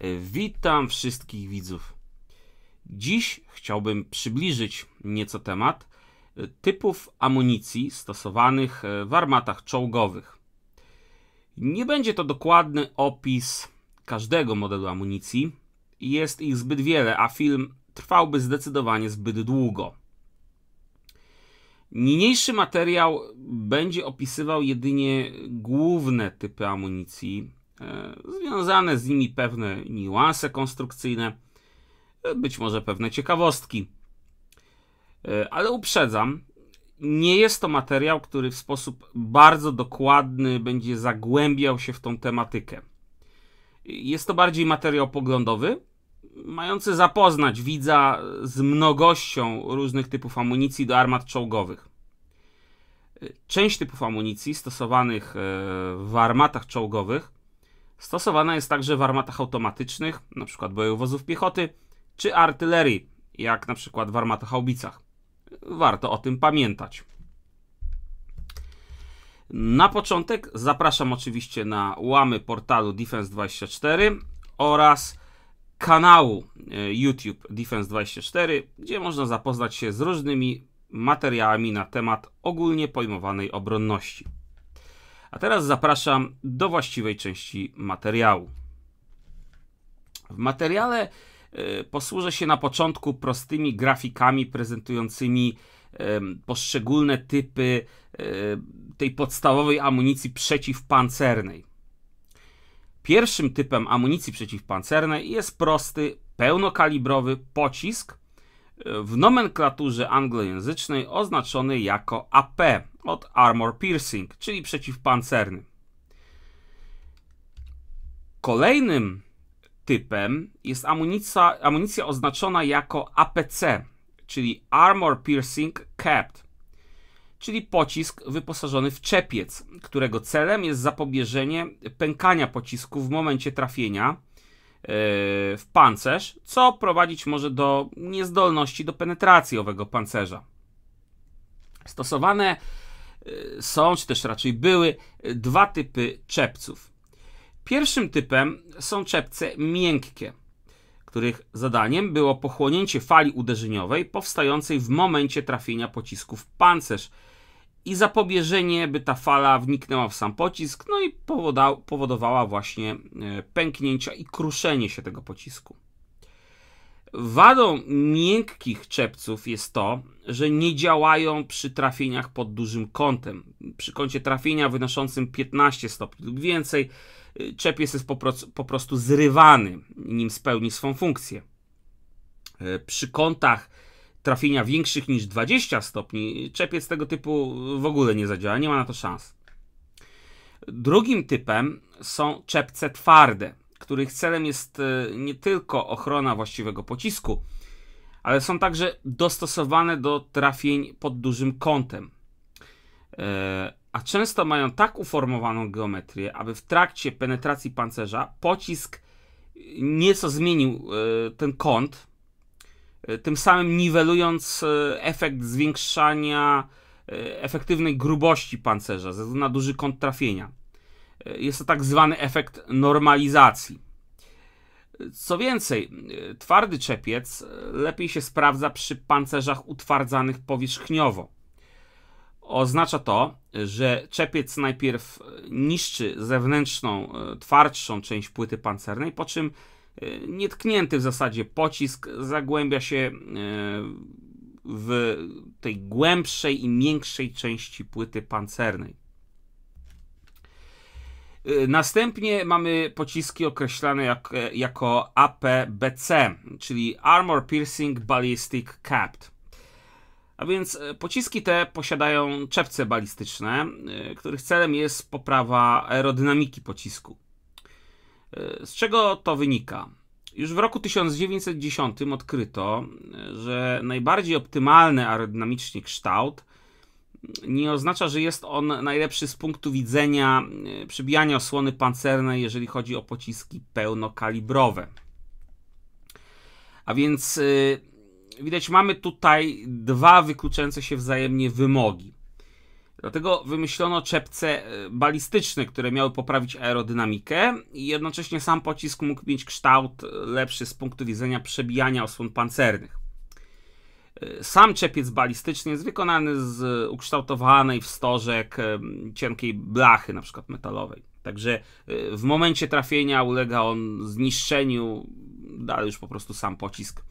E, witam wszystkich widzów. Dziś chciałbym przybliżyć nieco temat e, typów amunicji stosowanych e, w armatach czołgowych. Nie będzie to dokładny opis każdego modelu amunicji, jest ich zbyt wiele, a film trwałby zdecydowanie zbyt długo. Niniejszy materiał będzie opisywał jedynie główne typy amunicji, E, związane z nimi pewne niuanse konstrukcyjne, e, być może pewne ciekawostki. E, ale uprzedzam, nie jest to materiał, który w sposób bardzo dokładny będzie zagłębiał się w tą tematykę. Jest to bardziej materiał poglądowy, mający zapoznać widza z mnogością różnych typów amunicji do armat czołgowych. Część typów amunicji stosowanych w armatach czołgowych Stosowana jest także w armatach automatycznych, np. bojowozów piechoty, czy artylerii, jak np. w armatach armatohaubicach. Warto o tym pamiętać. Na początek zapraszam oczywiście na łamy portalu Defense24 oraz kanału e, YouTube Defense24, gdzie można zapoznać się z różnymi materiałami na temat ogólnie pojmowanej obronności. A teraz zapraszam do właściwej części materiału. W materiale e, posłużę się na początku prostymi grafikami prezentującymi poszczególne typy e, tej podstawowej amunicji przeciwpancernej. Pierwszym typem amunicji przeciwpancernej jest prosty, pełnokalibrowy pocisk w nomenklaturze anglojęzycznej oznaczony jako AP od Armor Piercing, czyli przeciwpancerny. Kolejnym typem jest amunicja, amunicja oznaczona jako APC, czyli Armor Piercing Capped, czyli pocisk wyposażony w czepiec, którego celem jest zapobieżenie pękania pocisku w momencie trafienia w pancerz, co prowadzić może do niezdolności do penetracji owego pancerza. Stosowane y, są, czy też raczej były, dwa typy czepców. Pierwszym typem są czepce miękkie, których zadaniem było pochłonięcie fali uderzeniowej powstającej w momencie trafienia pocisku w pancerz – i zapobieżenie, by ta fala wniknęła w sam pocisk, no i powodowała właśnie e, pęknięcia i kruszenie się tego pocisku. Wadą miękkich czepców jest to, że nie działają przy trafieniach pod dużym kątem. Przy kącie trafienia wynoszącym 15 stopni lub więcej, e, czepiec jest po, po prostu zrywany, nim spełni swą funkcję. E, przy kątach trafienia większych niż 20 stopni, czepiec tego typu w ogóle nie zadziała, nie ma na to szans. Drugim typem są czepce twarde, których celem jest e, nie tylko ochrona właściwego pocisku, ale są także dostosowane do trafień pod dużym kątem. E, a często mają tak uformowaną geometrię, aby w trakcie penetracji pancerza pocisk nieco zmienił e, ten kąt, E, tym samym niwelując e, efekt zwiększania e, efektywnej grubości pancerza ze względu na duży kąt trafienia. Jest to tak zwany efekt normalizacji. Co więcej, twardy czepiec lepiej się sprawdza przy pancerzach utwardzanych powierzchniowo. Oznacza to, że czepiec najpierw niszczy zewnętrzną, twardszą część płyty pancernej, po czym nietknięty w zasadzie pocisk zagłębia się e, w tej głębszej i miększej części płyty pancernej. E, następnie mamy pociski określane jak, e, jako APBC, czyli Armor Piercing Ballistic Capped. A więc pociski te posiadają czepce balistyczne, których celem jest poprawa aerodynamiki pocisku. E, z czego to wynika? Już w roku 1910 odkryto, e, że najbardziej optymalny aerodynamicznie kształt mm, nie oznacza, że jest on najlepszy z punktu widzenia e, przybijania osłony pancernej, jeżeli chodzi o pociski pełnokalibrowe. A więc widać, mamy tutaj dwa wykluczające się wzajemnie wymogi. Dlatego wymyślono czepce e, balistyczne, które miały poprawić aerodynamikę i jednocześnie sam pocisk mógł mieć kształt e, lepszy z punktu widzenia przebijania osłon pancernych. E, sam czepiec balistyczny jest wykonany z ukształtowanej w stożek cienkiej blachy, na przykład metalowej. Także w momencie trafienia ulega on zniszczeniu, dalej już po prostu sam pocisk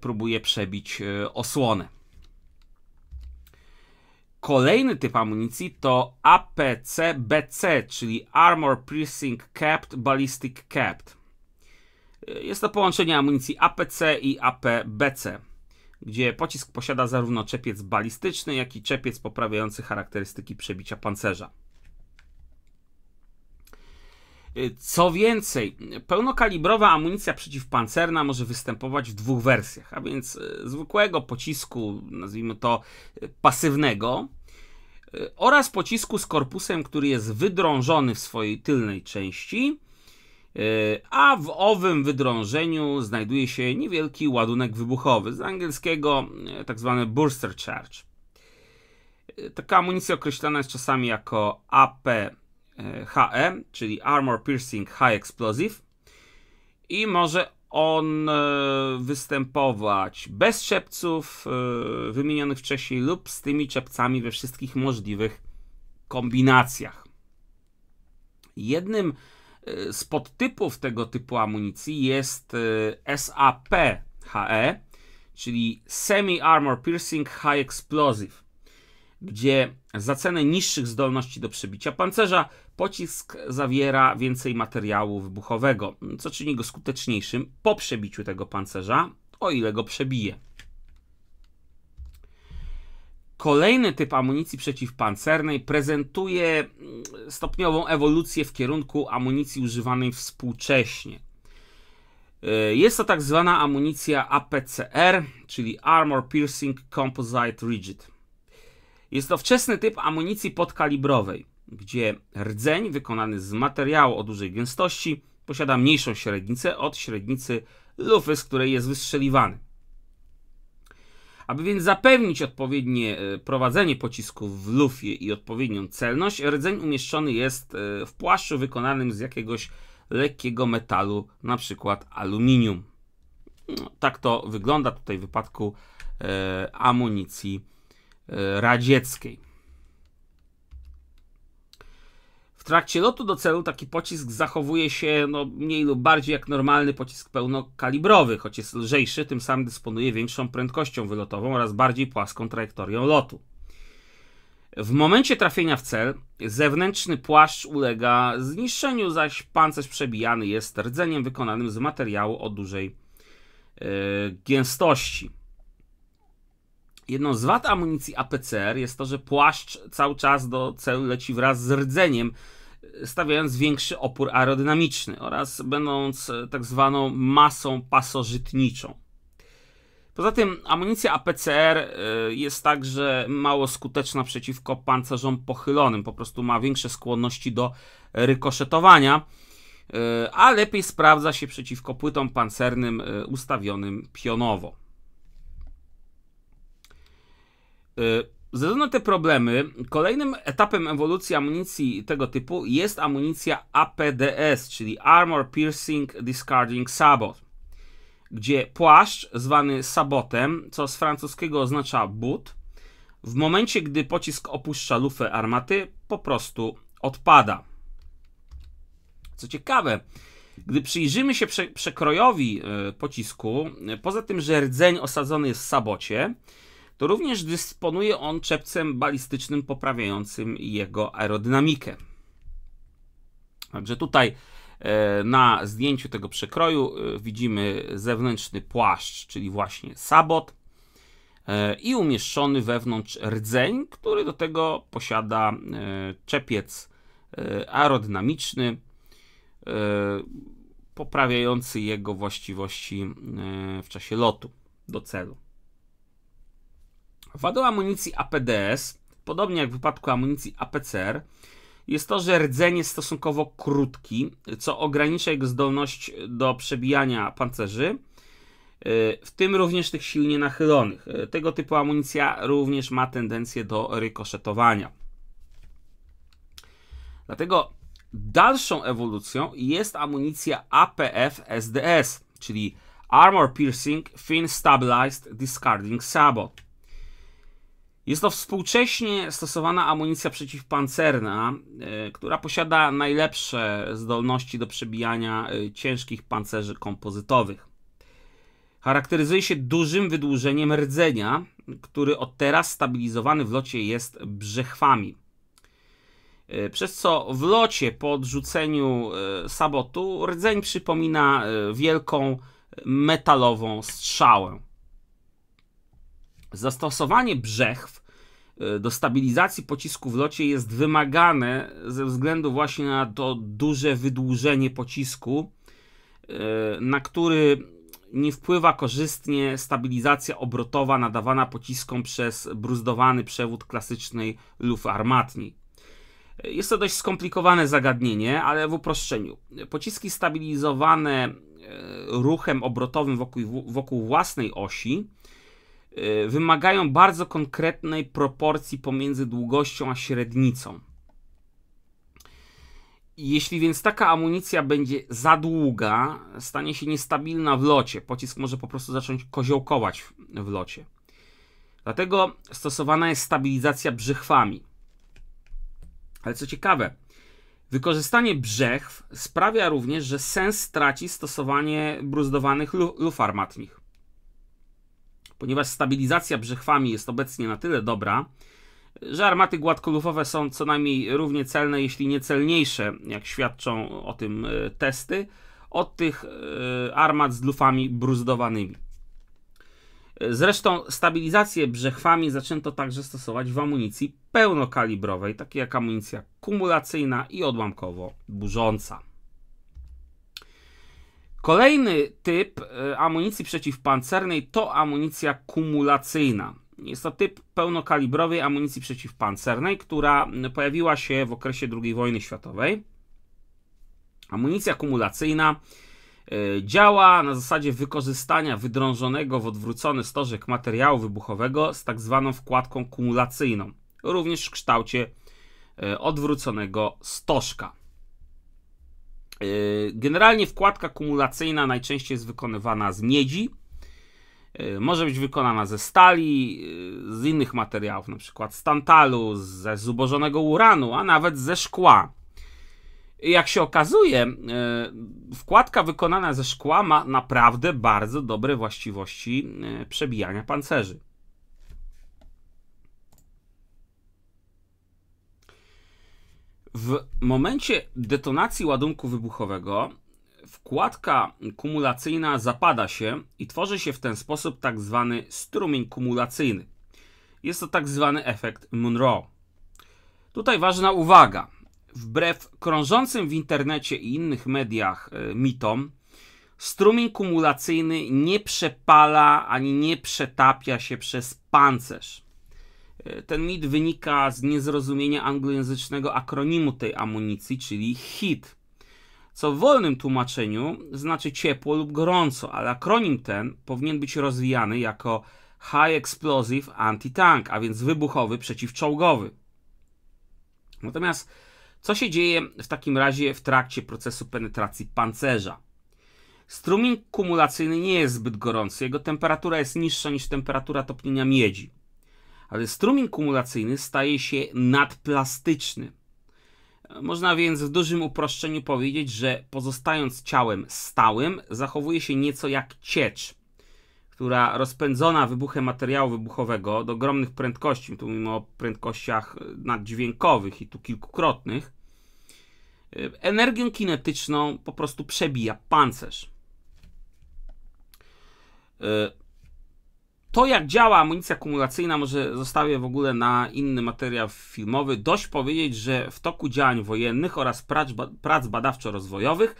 próbuje przebić osłonę. Kolejny typ amunicji to APC-BC, czyli Armor Piercing Capped Ballistic Capped. Jest to połączenie amunicji APC i APBC, gdzie pocisk posiada zarówno czepiec balistyczny, jak i czepiec poprawiający charakterystyki przebicia pancerza. Co więcej, pełnokalibrowa amunicja przeciwpancerna może występować w dwóch wersjach, a więc e, zwykłego pocisku, nazwijmy to e, pasywnego, Y, oraz pocisku z korpusem, który jest wydrążony w swojej tylnej części, y, a w owym wydrążeniu znajduje się niewielki ładunek wybuchowy, z angielskiego y, tak zwany burster charge. Taka amunicja określana jest czasami jako APHE, czyli Armor Piercing High Explosive i może on e, występować bez czepców e, wymienionych wcześniej lub z tymi czepcami we wszystkich możliwych kombinacjach. Jednym e, z podtypów tego typu amunicji jest SAP-HE, czyli Semi Armor Piercing High Explosive, gdzie za cenę niższych zdolności do przebicia pancerza Pocisk zawiera więcej materiału wybuchowego, co czyni go skuteczniejszym po przebiciu tego pancerza, o ile go przebije. Kolejny typ amunicji przeciwpancernej prezentuje mm, stopniową ewolucję w kierunku amunicji używanej współcześnie. E, jest to tak zwana amunicja APCR, czyli Armor Piercing Composite Rigid. Jest to wczesny typ amunicji podkalibrowej gdzie rdzeń wykonany z materiału o dużej gęstości posiada mniejszą średnicę od średnicy lufy, z której jest wystrzeliwany. Aby więc zapewnić odpowiednie e, prowadzenie pocisków w lufie i odpowiednią celność, rdzeń umieszczony jest e, w płaszczu wykonanym z jakiegoś lekkiego metalu, na przykład aluminium. No, tak to wygląda tutaj w wypadku e, amunicji e, radzieckiej. trakcie lotu do celu taki pocisk zachowuje się no, mniej lub bardziej jak normalny pocisk pełnokalibrowy, choć jest lżejszy, tym samym dysponuje większą prędkością wylotową oraz bardziej płaską trajektorią lotu. W momencie trafienia w cel zewnętrzny płaszcz ulega zniszczeniu, zaś pancerz przebijany jest rdzeniem wykonanym z materiału o dużej yy, gęstości. Jedną z wad amunicji APCR jest to, że płaszcz cały czas do celu leci wraz z rdzeniem, stawiając większy opór aerodynamiczny oraz będąc e, tak zwaną masą pasożytniczą. Poza tym amunicja APCR e, jest także mało skuteczna przeciwko pancerzom pochylonym, po prostu ma większe skłonności do rykoszetowania, e, a lepiej sprawdza się przeciwko płytom pancernym ustawionym pionowo. Ze względu na te problemy, kolejnym etapem ewolucji amunicji tego typu jest amunicja APDS, czyli Armor Piercing Discarding Sabot, gdzie płaszcz zwany sabotem, co z francuskiego oznacza but, w momencie gdy pocisk opuszcza lufę armaty, po prostu odpada. Co ciekawe, gdy przyjrzymy się przekrojowi e, pocisku, e, poza tym, że rdzeń osadzony jest w sabocie, to również dysponuje on czepcem balistycznym poprawiającym jego aerodynamikę. Także tutaj e, na zdjęciu tego przekroju e, widzimy zewnętrzny płaszcz, czyli właśnie sabot e, i umieszczony wewnątrz rdzeń, który do tego posiada czepiec aerodynamiczny poprawiający jego właściwości w czasie lotu do celu. Wadą amunicji APDS, podobnie jak w wypadku amunicji APCR, jest to, że rdzeń jest stosunkowo krótki, co ogranicza jego zdolność do przebijania pancerzy, y, w tym również tych silnie nachylonych. Y, tego typu amunicja również ma tendencję do rykoszetowania. Dlatego dalszą ewolucją jest amunicja APF SDS, czyli Armor Piercing Fin Stabilized Discarding Sabot. Jest to współcześnie stosowana amunicja przeciwpancerna, e, która posiada najlepsze zdolności do przebijania e, ciężkich pancerzy kompozytowych. Charakteryzuje się dużym wydłużeniem rdzenia, który od teraz stabilizowany w locie jest brzechwami. E, przez co w locie po odrzuceniu sabotu rdzeń przypomina wielką metalową strzałę. Zastosowanie brzechw e, do stabilizacji pocisku w locie jest wymagane ze względu właśnie na to duże wydłużenie pocisku, e, na który nie wpływa korzystnie stabilizacja obrotowa nadawana pociskom przez bruzdowany przewód klasycznej lufy armatni. Jest to dość skomplikowane zagadnienie, ale w uproszczeniu. Pociski stabilizowane e, ruchem obrotowym wokół, wokół własnej osi Y, wymagają bardzo konkretnej proporcji pomiędzy długością a średnicą. Jeśli więc taka amunicja będzie za długa, stanie się niestabilna w locie. Pocisk może po prostu zacząć koziołkować w locie. Dlatego stosowana jest stabilizacja brzechwami. Ale co ciekawe, wykorzystanie brzechw sprawia również, że sens traci stosowanie bruzdowanych luf armatnich ponieważ stabilizacja brzechwami jest obecnie na tyle dobra, że armaty gładkolufowe są co najmniej równie celne, jeśli nie celniejsze, jak świadczą o tym e, testy, od tych e, armat z lufami bruzdowanymi. Zresztą stabilizację brzechwami zaczęto także stosować w amunicji pełnokalibrowej, takiej jak amunicja kumulacyjna i odłamkowo burząca. Kolejny typ e, amunicji przeciwpancernej to amunicja kumulacyjna. Jest to typ pełnokalibrowej amunicji przeciwpancernej, która pojawiła się w okresie II wojny światowej. Amunicja kumulacyjna e, działa na zasadzie wykorzystania wydrążonego w odwrócony stożek materiału wybuchowego z tak zwaną wkładką kumulacyjną, również w kształcie e, odwróconego stożka. E, generalnie wkładka kumulacyjna najczęściej jest wykonywana z miedzi. E, może być wykonana ze stali, e, z innych materiałów, na przykład z tantalu, ze zubożonego uranu, a nawet ze szkła. Jak się okazuje, wkładka wykonana ze szkła ma naprawdę bardzo dobre właściwości przebijania pancerzy. W momencie detonacji ładunku wybuchowego wkładka kumulacyjna zapada się i tworzy się w ten sposób tak zwany strumień kumulacyjny. Jest to tak zwany efekt Monroe. Tutaj ważna uwaga. Wbrew krążącym w internecie i innych mediach e, mitom, strumień kumulacyjny nie przepala ani nie przetapia się przez pancerz. Ten mit wynika z niezrozumienia anglojęzycznego akronimu tej amunicji, czyli HIT, co w wolnym tłumaczeniu znaczy ciepło lub gorąco, ale akronim ten powinien być rozwijany jako High Explosive Anti-Tank, a więc wybuchowy przeciwczołgowy. Natomiast co się dzieje w takim razie w trakcie procesu penetracji pancerza? Strumień kumulacyjny nie jest zbyt gorący, jego temperatura jest niższa niż temperatura topnienia miedzi ale strumień kumulacyjny staje się nadplastyczny. Można więc w dużym uproszczeniu powiedzieć, że pozostając ciałem stałym, zachowuje się nieco jak ciecz, która rozpędzona wybuchem materiału wybuchowego do ogromnych prędkości, tu mimo o prędkościach e, naddźwiękowych i tu kilkukrotnych, e, energią kinetyczną po prostu przebija pancerz. E, to, jak działa amunicja kumulacyjna, może zostawię w ogóle na inny materiał filmowy. Dość powiedzieć, że w toku działań wojennych oraz prac, prac badawczo-rozwojowych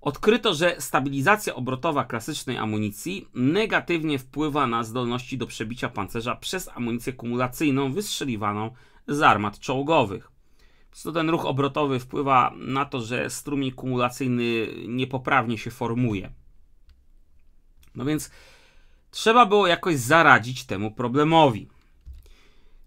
odkryto, że stabilizacja obrotowa klasycznej amunicji negatywnie wpływa na zdolności do przebicia pancerza przez amunicję kumulacyjną wystrzeliwaną z armat czołgowych. Co ten ruch obrotowy wpływa na to, że strumień kumulacyjny niepoprawnie się formuje. No więc Trzeba było jakoś zaradzić temu problemowi.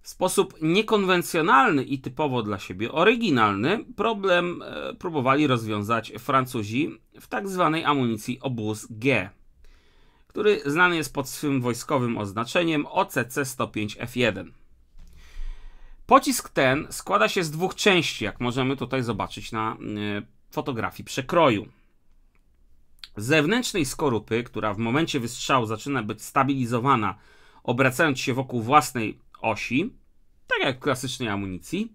W sposób niekonwencjonalny i typowo dla siebie oryginalny problem e, próbowali rozwiązać Francuzi w tak zwanej amunicji obóz G, który znany jest pod swym wojskowym oznaczeniem OCC-105F1. Pocisk ten składa się z dwóch części, jak możemy tutaj zobaczyć na e, fotografii przekroju zewnętrznej skorupy, która w momencie wystrzału zaczyna być stabilizowana, obracając się wokół własnej osi, tak jak w klasycznej amunicji,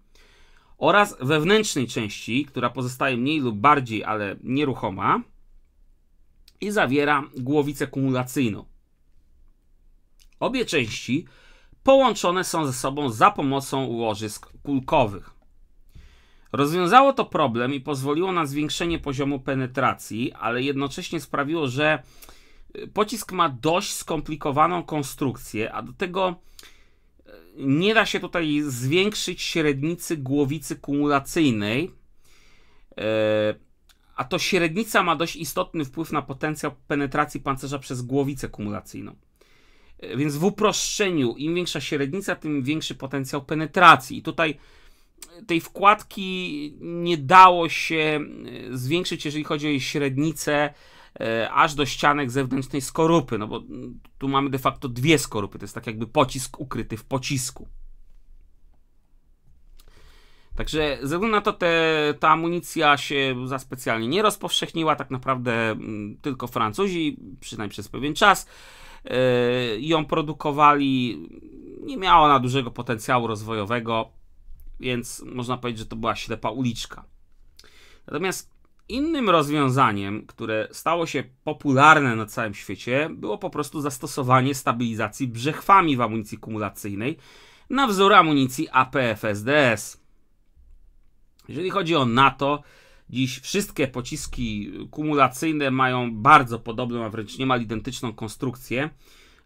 oraz wewnętrznej części, która pozostaje mniej lub bardziej, ale nieruchoma i zawiera głowicę kumulacyjną. Obie części połączone są ze sobą za pomocą łożysk kulkowych. Rozwiązało to problem i pozwoliło na zwiększenie poziomu penetracji, ale jednocześnie sprawiło, że y, pocisk ma dość skomplikowaną konstrukcję, a do tego e, nie da się tutaj zwiększyć średnicy głowicy kumulacyjnej. E, a to średnica ma dość istotny wpływ na potencjał penetracji pancerza przez głowicę kumulacyjną. E, więc w uproszczeniu, im większa średnica, tym większy potencjał penetracji. I tutaj tej wkładki nie dało się e, zwiększyć, jeżeli chodzi o jej średnicę, e, aż do ścianek zewnętrznej skorupy, no bo tu mamy de facto dwie skorupy, to jest tak jakby pocisk ukryty w pocisku. Także ze względu na to te, ta amunicja się za specjalnie nie rozpowszechniła, tak naprawdę tylko Francuzi, przynajmniej przez pewien czas, yy, ją produkowali. Nie miała ona dużego potencjału rozwojowego więc można powiedzieć, że to była ślepa uliczka. Natomiast innym rozwiązaniem, które stało się popularne na całym świecie, było po prostu zastosowanie stabilizacji brzechwami w amunicji kumulacyjnej na wzór amunicji APFSDS. Jeżeli chodzi o NATO, dziś wszystkie pociski kumulacyjne mają bardzo podobną, a wręcz niemal identyczną konstrukcję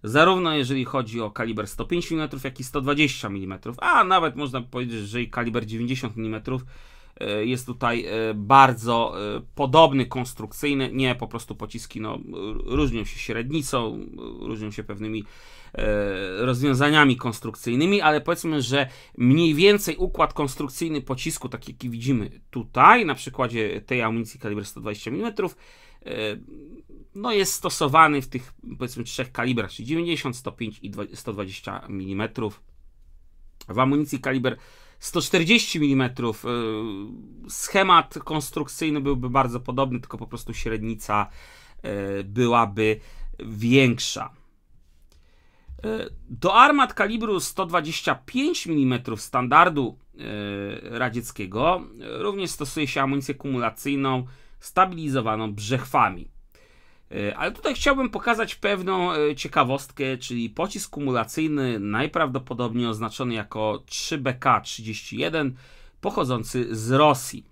zarówno jeżeli chodzi o kaliber 105 mm, jak i 120 mm, a nawet można powiedzieć, że i kaliber 90 mm e, jest tutaj e, bardzo e, podobny, konstrukcyjny. Nie, po prostu pociski no, różnią się średnicą, różnią się pewnymi rozwiązaniami konstrukcyjnymi, ale powiedzmy, że mniej więcej układ konstrukcyjny pocisku, taki jaki widzimy tutaj, na przykładzie tej amunicji kaliber 120 mm, Y, no jest stosowany w tych powiedzmy trzech kalibrach, czyli 90, 105 i 120 mm. W amunicji kaliber 140 mm y, schemat konstrukcyjny byłby bardzo podobny, tylko po prostu średnica y, byłaby większa. Do armat kalibru 125 mm standardu radzieckiego również stosuje się amunicję kumulacyjną stabilizowaną brzechwami. E, ale tutaj chciałbym pokazać pewną e, ciekawostkę, czyli pocisk kumulacyjny, najprawdopodobniej oznaczony jako 3BK31, pochodzący z Rosji.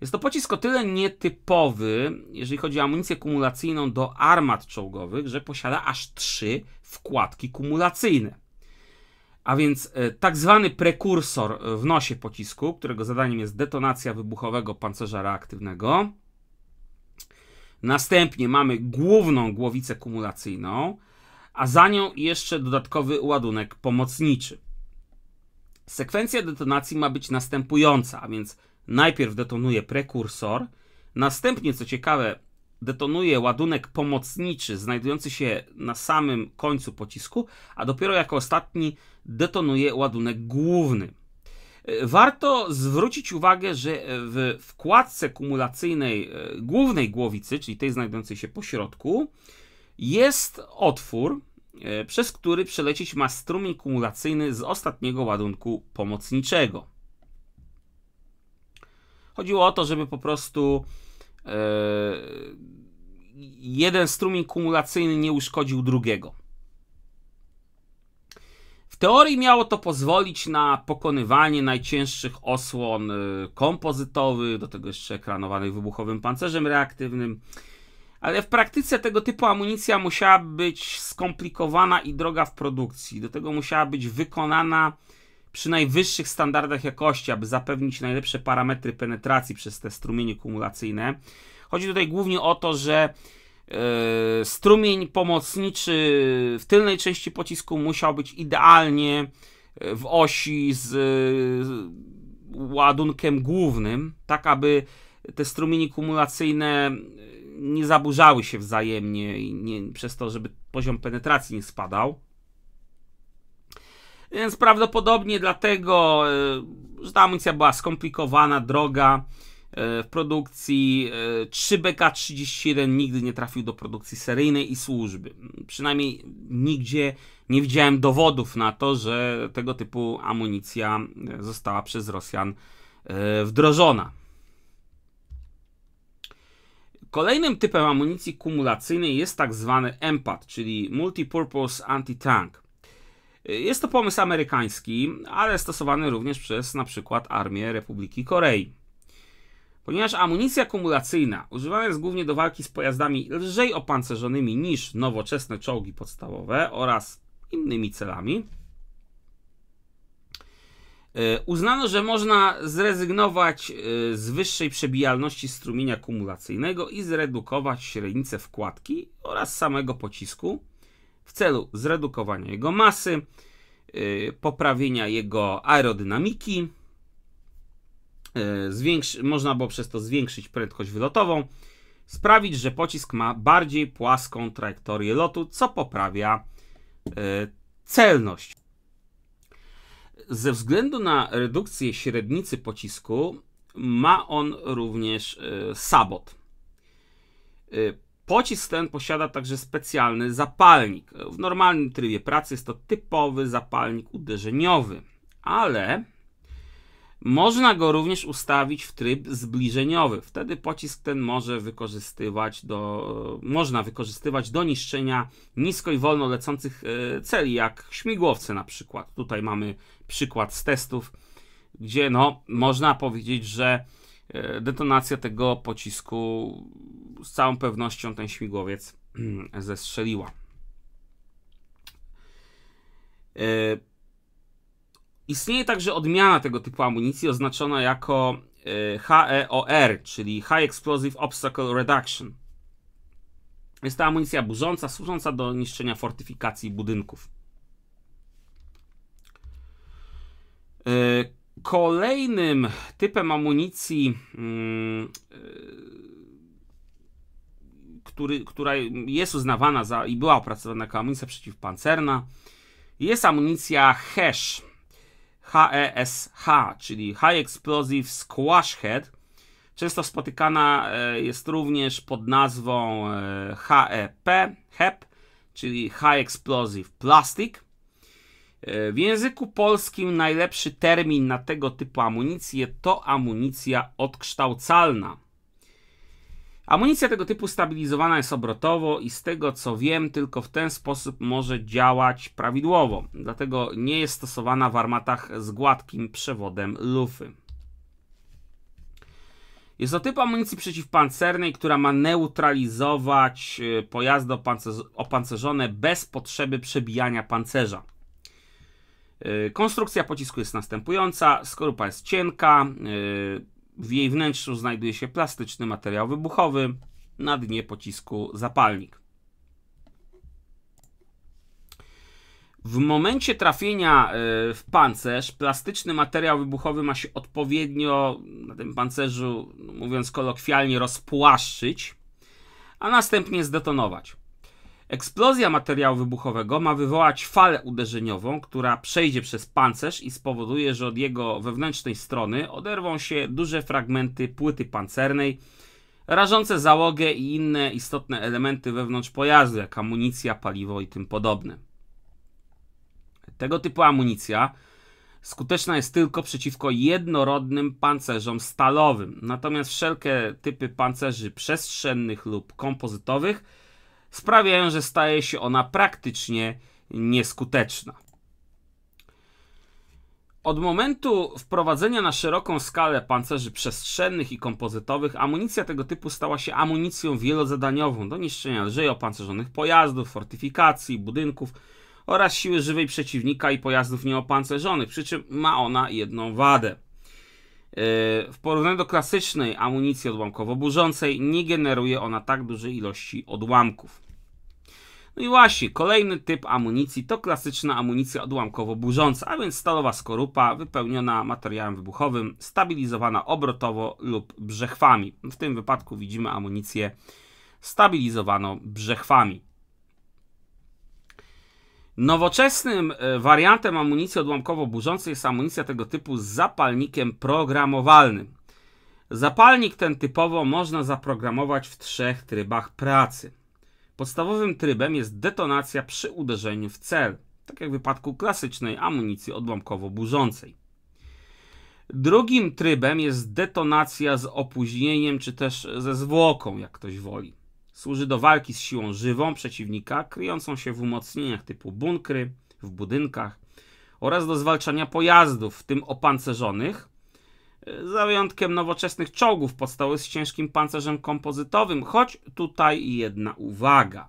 Jest to pocisk o tyle nietypowy, jeżeli chodzi o amunicję kumulacyjną do armat czołgowych, że posiada aż trzy wkładki kumulacyjne. A więc e, tak zwany prekursor e, w nosie pocisku, którego zadaniem jest detonacja wybuchowego pancerza reaktywnego. Następnie mamy główną głowicę kumulacyjną, a za nią jeszcze dodatkowy ładunek pomocniczy. Sekwencja detonacji ma być następująca, a więc najpierw detonuje prekursor, następnie co ciekawe detonuje ładunek pomocniczy znajdujący się na samym końcu pocisku, a dopiero jako ostatni detonuje ładunek główny. E, warto zwrócić uwagę, że w wkładce kumulacyjnej e, głównej głowicy, czyli tej znajdującej się po środku, jest otwór, e, przez który przelecieć ma strumień kumulacyjny z ostatniego ładunku pomocniczego. Chodziło o to, żeby po prostu Yy, jeden strumień kumulacyjny nie uszkodził drugiego. W teorii miało to pozwolić na pokonywanie najcięższych osłon yy, kompozytowych, do tego jeszcze ekranowanych wybuchowym pancerzem reaktywnym, ale w praktyce tego typu amunicja musiała być skomplikowana i droga w produkcji. Do tego musiała być wykonana przy najwyższych standardach jakości, aby zapewnić najlepsze parametry penetracji przez te strumienie kumulacyjne. Chodzi tutaj głównie o to, że Yy, strumień pomocniczy w tylnej części pocisku musiał być idealnie e, w osi e, z ładunkiem głównym, tak aby te strumienie kumulacyjne nie zaburzały się wzajemnie i nie, przez to, żeby poziom penetracji nie spadał. Więc prawdopodobnie dlatego, y, że ta amunicja była skomplikowana, droga y, w produkcji 3BK31 y, nigdy nie trafił do produkcji seryjnej i służby. Przynajmniej nigdzie nie widziałem dowodów na to, że tego typu amunicja została przez Rosjan wdrożona. Kolejnym typem amunicji kumulacyjnej jest tak zwany MPAT, czyli Multipurpose Anti-Tank. Jest to pomysł amerykański, ale stosowany również przez na przykład Armię Republiki Korei. Ponieważ amunicja kumulacyjna używana jest głównie do walki z pojazdami lżej opancerzonymi niż nowoczesne czołgi podstawowe oraz innymi celami, e, uznano, że można zrezygnować e, z wyższej przebijalności strumienia kumulacyjnego i zredukować średnicę wkładki oraz samego pocisku w celu zredukowania jego masy, y, poprawienia jego aerodynamiki. Y, Zwiększy, można było przez to zwiększyć prędkość wylotową, sprawić, że pocisk ma bardziej płaską trajektorię lotu, co poprawia y, celność. Ze względu na redukcję średnicy pocisku ma on również sabot. Pocisk ten posiada także specjalny zapalnik. W normalnym trybie pracy jest to typowy zapalnik uderzeniowy, ale można go również ustawić w tryb zbliżeniowy. Wtedy pocisk ten może wykorzystywać do, można wykorzystywać do niszczenia nisko i wolno lecących e, celi, jak śmigłowce na przykład. Tutaj mamy przykład z testów, gdzie no, można powiedzieć, że e, detonacja tego pocisku z całą pewnością ten śmigłowiec zestrzeliła. E, istnieje także odmiana tego typu amunicji oznaczona jako e, HEOR, czyli High Explosive Obstacle Reduction. Jest to amunicja burząca, służąca do niszczenia fortyfikacji i budynków. E, kolejnym typem amunicji mm, który, która jest uznawana za i była opracowana jako amunicja przeciwpancerna, jest amunicja HESH, e e H, czyli High Explosive Squash Head. Często spotykana e, jest również pod nazwą HEP, HEP czyli High Explosive Plastic. W języku polskim najlepszy termin na tego typu amunicję to amunicja odkształcalna. Amunicja tego typu stabilizowana jest obrotowo i z tego co wiem, tylko w ten sposób może działać prawidłowo. Dlatego nie jest stosowana w armatach z gładkim przewodem lufy. Jest to typ amunicji przeciwpancernej, która ma neutralizować y, pojazdy opancerzone bez potrzeby przebijania pancerza. Y, konstrukcja pocisku jest następująca. Skorupa jest cienka, y, w jej wnętrzu znajduje się plastyczny materiał wybuchowy, na dnie pocisku zapalnik. W momencie trafienia e, w pancerz, plastyczny materiał wybuchowy ma się odpowiednio na tym pancerzu, no, mówiąc kolokwialnie, rozpłaszczyć, a następnie zdetonować. Eksplozja materiału wybuchowego ma wywołać falę uderzeniową, która przejdzie przez pancerz i spowoduje, że od jego wewnętrznej strony oderwą się duże fragmenty płyty pancernej, rażące załogę i inne istotne elementy wewnątrz pojazdu, jak amunicja, paliwo i tym podobne. Tego typu amunicja skuteczna jest tylko przeciwko jednorodnym pancerzom stalowym, natomiast wszelkie typy pancerzy przestrzennych lub kompozytowych sprawiają, że staje się ona praktycznie nieskuteczna. Od momentu wprowadzenia na szeroką skalę pancerzy przestrzennych i kompozytowych, amunicja tego typu stała się amunicją wielozadaniową do niszczenia lżej opancerzonych pojazdów, fortyfikacji, budynków oraz siły żywej przeciwnika i pojazdów nieopancerzonych, przy czym ma ona jedną wadę – w porównaniu do klasycznej amunicji odłamkowo-burzącej nie generuje ona tak dużej ilości odłamków. No i właśnie, kolejny typ amunicji to klasyczna amunicja odłamkowo-burząca, a więc stalowa skorupa wypełniona materiałem wybuchowym, stabilizowana obrotowo lub brzechwami. W tym wypadku widzimy amunicję stabilizowaną brzechwami. Nowoczesnym e, wariantem amunicji odłamkowo-burzącej jest amunicja tego typu z zapalnikiem programowalnym. Zapalnik ten typowo można zaprogramować w trzech trybach pracy. Podstawowym trybem jest detonacja przy uderzeniu w cel, tak jak w wypadku klasycznej amunicji odłamkowo-burzącej. Drugim trybem jest detonacja z opóźnieniem czy też ze zwłoką, jak ktoś woli. Służy do walki z siłą żywą przeciwnika, kryjącą się w umocnieniach typu bunkry, w budynkach oraz do zwalczania pojazdów, w tym opancerzonych, e, za wyjątkiem nowoczesnych czołgów podstały z ciężkim pancerzem kompozytowym, choć tutaj jedna uwaga.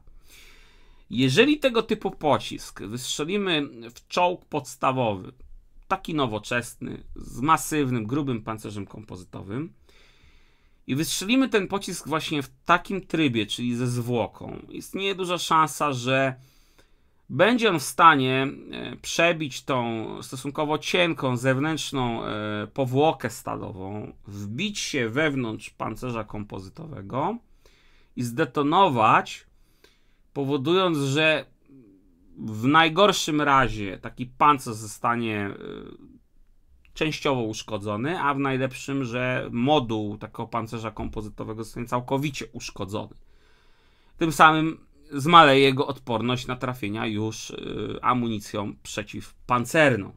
Jeżeli tego typu pocisk wystrzelimy w czołg podstawowy, taki nowoczesny, z masywnym, grubym pancerzem kompozytowym, i wystrzelimy ten pocisk właśnie w takim trybie, czyli ze zwłoką, istnieje duża szansa, że będzie on w stanie e, przebić tą stosunkowo cienką zewnętrzną e, powłokę stalową, wbić się wewnątrz pancerza kompozytowego i zdetonować, powodując, że w najgorszym razie taki pancerz zostanie e, częściowo uszkodzony, a w najlepszym, że moduł takiego pancerza kompozytowego zostanie całkowicie uszkodzony. Tym samym zmaleje jego odporność na trafienia już yy, amunicją przeciwpancerną.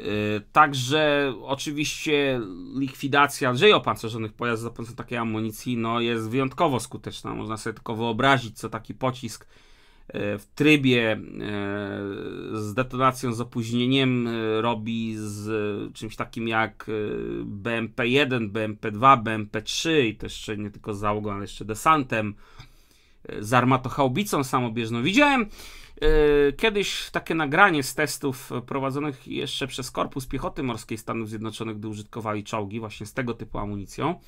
Y, także oczywiście likwidacja lżej opancerzonych pojazdów za pomocą takiej amunicji no, jest wyjątkowo skuteczna. Można sobie tylko wyobrazić, co taki pocisk w trybie e, z detonacją, z opóźnieniem e, robi z e, czymś takim jak BMP-1, BMP-2, BMP-3 i to jeszcze nie tylko z załogą, ale jeszcze desantem z armatochałbicą samobieżną. Widziałem kiedyś takie nagranie z testów prowadzonych jeszcze przez Korpus Piechoty Morskiej Stanów Zjednoczonych, gdy użytkowali czołgi właśnie z tego typu amunicją.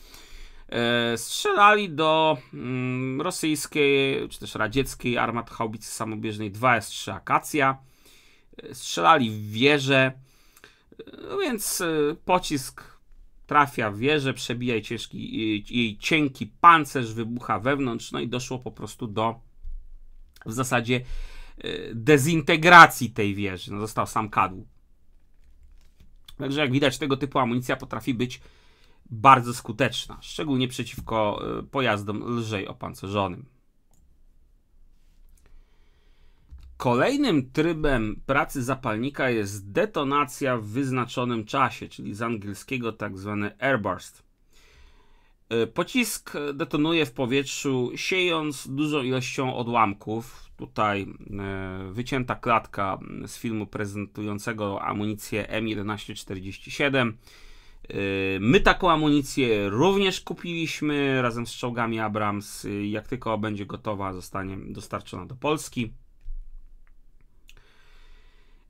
E, strzelali do mm, rosyjskiej, czy też radzieckiej armat haubicy samobieżnej 2S3 Akacja. E, strzelali w wieże, no więc e, pocisk trafia w wieżę, przebija ciężki, jej cienki pancerz, wybucha wewnątrz, no i doszło po prostu do w zasadzie dezintegracji tej wieży. No, został sam kadłub. Także jak widać, tego typu amunicja potrafi być bardzo skuteczna, szczególnie przeciwko y, pojazdom lżej opancerzonym. Kolejnym trybem pracy zapalnika jest detonacja w wyznaczonym czasie, czyli z angielskiego tak zwany airburst. Y, pocisk detonuje w powietrzu, siejąc dużą ilością odłamków. Tutaj y, wycięta klatka z filmu prezentującego amunicję M1147 Y, my taką amunicję również kupiliśmy razem z czołgami Abrams. Y, jak tylko będzie gotowa, zostanie dostarczona do Polski.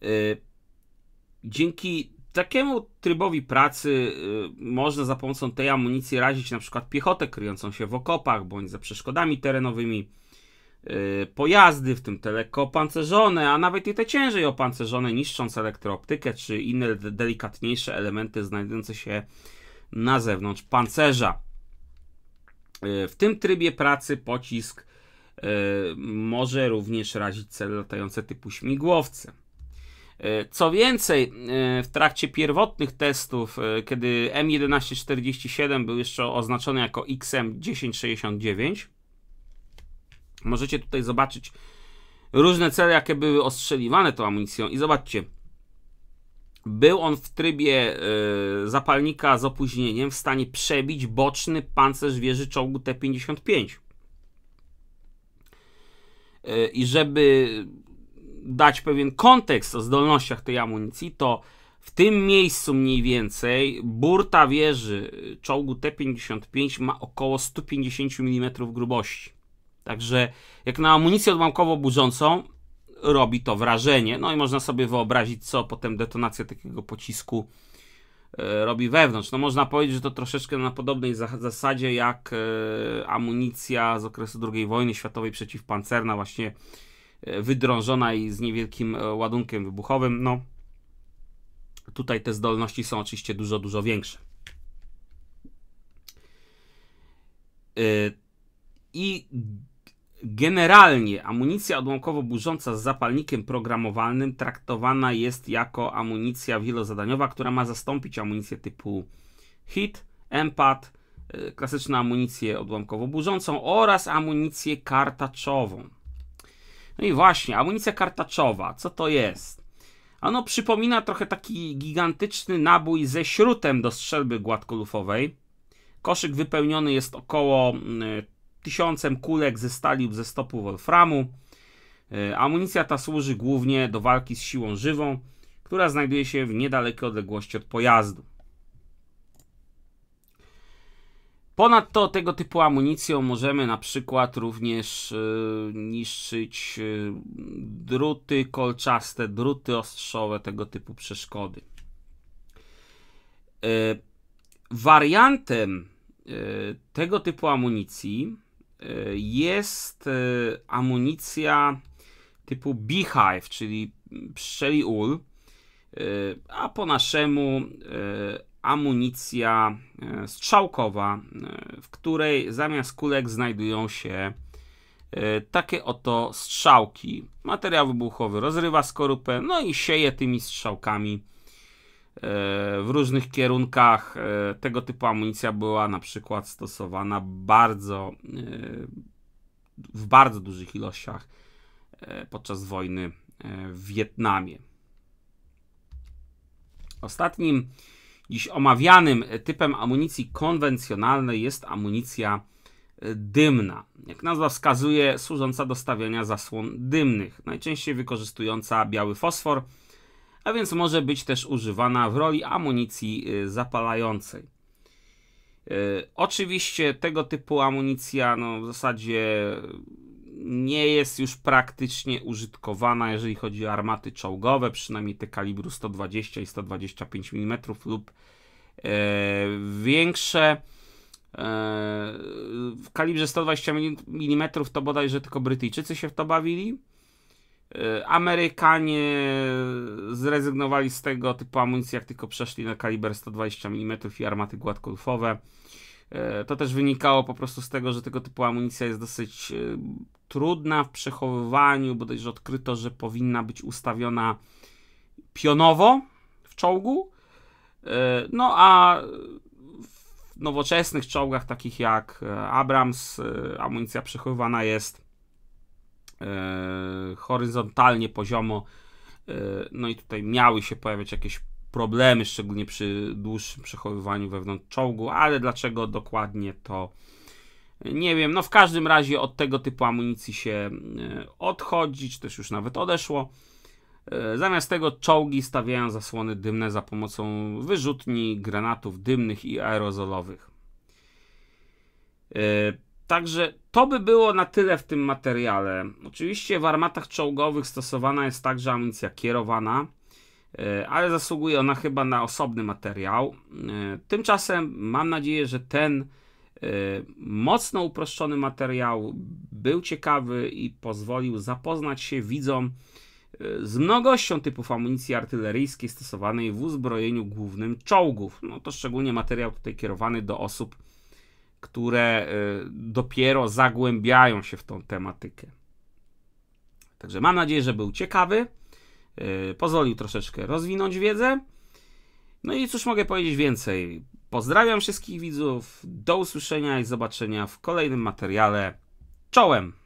Y, dzięki takiemu trybowi pracy można za pomocą tej amunicji razić na przykład piechotę kryjącą się w okopach bądź za przeszkodami terenowymi. Y, pojazdy, w tym te lekko opancerzone, a nawet i te ciężej opancerzone, niszcząc elektrooptykę czy inne delikatniejsze elementy znajdujące się na zewnątrz pancerza. Y, w tym trybie pracy pocisk y, może również razić cele latające typu śmigłowce. Co więcej, w trakcie pierwotnych testów, kiedy M1147 był jeszcze oznaczony jako XM1069, Możecie tutaj zobaczyć różne cele, jakie były ostrzeliwane tą amunicją i zobaczcie, był on w trybie y, zapalnika z opóźnieniem w stanie przebić boczny pancerz wieży czołgu T-55. Y, e, I żeby dać pewien kontekst o zdolnościach tej amunicji, to w tym miejscu mniej więcej burta wieży czołgu T-55 ma około 150 mm grubości. Także jak na amunicję odłamkowo-budzącą robi to wrażenie. No i można sobie wyobrazić, co potem detonacja takiego pocisku e, robi wewnątrz. No można powiedzieć, że to troszeczkę na podobnej zasadzie jak e, amunicja z okresu II wojny światowej przeciwpancerna, właśnie e, wydrążona i z niewielkim ładunkiem wybuchowym. No tutaj te zdolności są oczywiście dużo, dużo większe. I Generalnie amunicja odłamkowo-burząca z zapalnikiem programowalnym traktowana jest jako amunicja wielozadaniowa, która ma zastąpić amunicję typu HIT, MPAD, e, klasyczną amunicję odłamkowo-burzącą oraz amunicję kartaczową. No i właśnie, amunicja kartaczowa, co to jest? Ono przypomina trochę taki gigantyczny nabój ze śrutem do strzelby gładkolufowej. Koszyk wypełniony jest około mm, tysiącem kulek ze stali lub ze stopu wolframu. E, amunicja ta służy głównie do walki z siłą żywą, która znajduje się w niedalekiej odległości od pojazdu. Ponadto tego typu amunicją możemy na przykład również e, niszczyć e, druty kolczaste, druty ostrzowe, tego typu przeszkody. wariantem tego typu amunicji jest y, amunicja typu beehive, czyli pszczeli ul, y, a po naszemu y, amunicja strzałkowa, w której zamiast kulek znajdują się takie oto strzałki. Materiał wybuchowy rozrywa skorupę, no i sieje tymi strzałkami E, w różnych kierunkach e, tego typu amunicja była na przykład stosowana bardzo e, w bardzo dużych ilościach podczas wojny w Wietnamie. Ostatnim dziś omawianym typem amunicji konwencjonalnej jest amunicja dymna. Jak nazwa wskazuje, służąca do stawiania zasłon dymnych, najczęściej wykorzystująca biały fosfor a więc może być też używana w roli amunicji y, zapalającej. Y, oczywiście tego typu amunicja no, w zasadzie nie jest już praktycznie użytkowana, jeżeli chodzi o armaty czołgowe, przynajmniej te kalibru 120 i 125 mm lub e, większe. E, w kalibrze 120 mm to bodajże tylko Brytyjczycy się w to bawili. Y, Amerykanie zrezygnowali z tego typu amunicji, jak tylko przeszli na kaliber 120 mm i armaty gładkolfowe. Y, to też wynikało po prostu z tego, że tego typu amunicja jest dosyć y, trudna w przechowywaniu, bodajże odkryto, że powinna być ustawiona pionowo w czołgu. No a w nowoczesnych czołgach, takich jak e, Abrams, amunicja przechowywana jest E, horyzontalnie, poziomo. E, no i tutaj miały się pojawiać jakieś problemy, szczególnie przy dłuższym przechowywaniu wewnątrz czołgu, ale dlaczego dokładnie to e, nie wiem. No w każdym razie od tego typu amunicji się odchodzi, czy też już nawet odeszło. Zamiast tego czołgi stawiają zasłony dymne za pomocą wyrzutni, granatów dymnych i aerozolowych. Także to by było na tyle w tym materiale. Oczywiście w armatach czołgowych stosowana jest także amunicja kierowana, e, ale zasługuje ona chyba na osobny materiał. E, tymczasem mam nadzieję, że ten e, mocno uproszczony materiał był ciekawy i pozwolił zapoznać się widzom z mnogością typów amunicji artyleryjskiej stosowanej w uzbrojeniu głównym czołgów. No to szczególnie materiał tutaj kierowany do osób które y, dopiero zagłębiają się w tą tematykę. Także mam nadzieję, że był ciekawy, y, pozwolił troszeczkę rozwinąć wiedzę. No i cóż mogę powiedzieć więcej? Pozdrawiam wszystkich widzów, do usłyszenia i zobaczenia w kolejnym materiale. Czołem!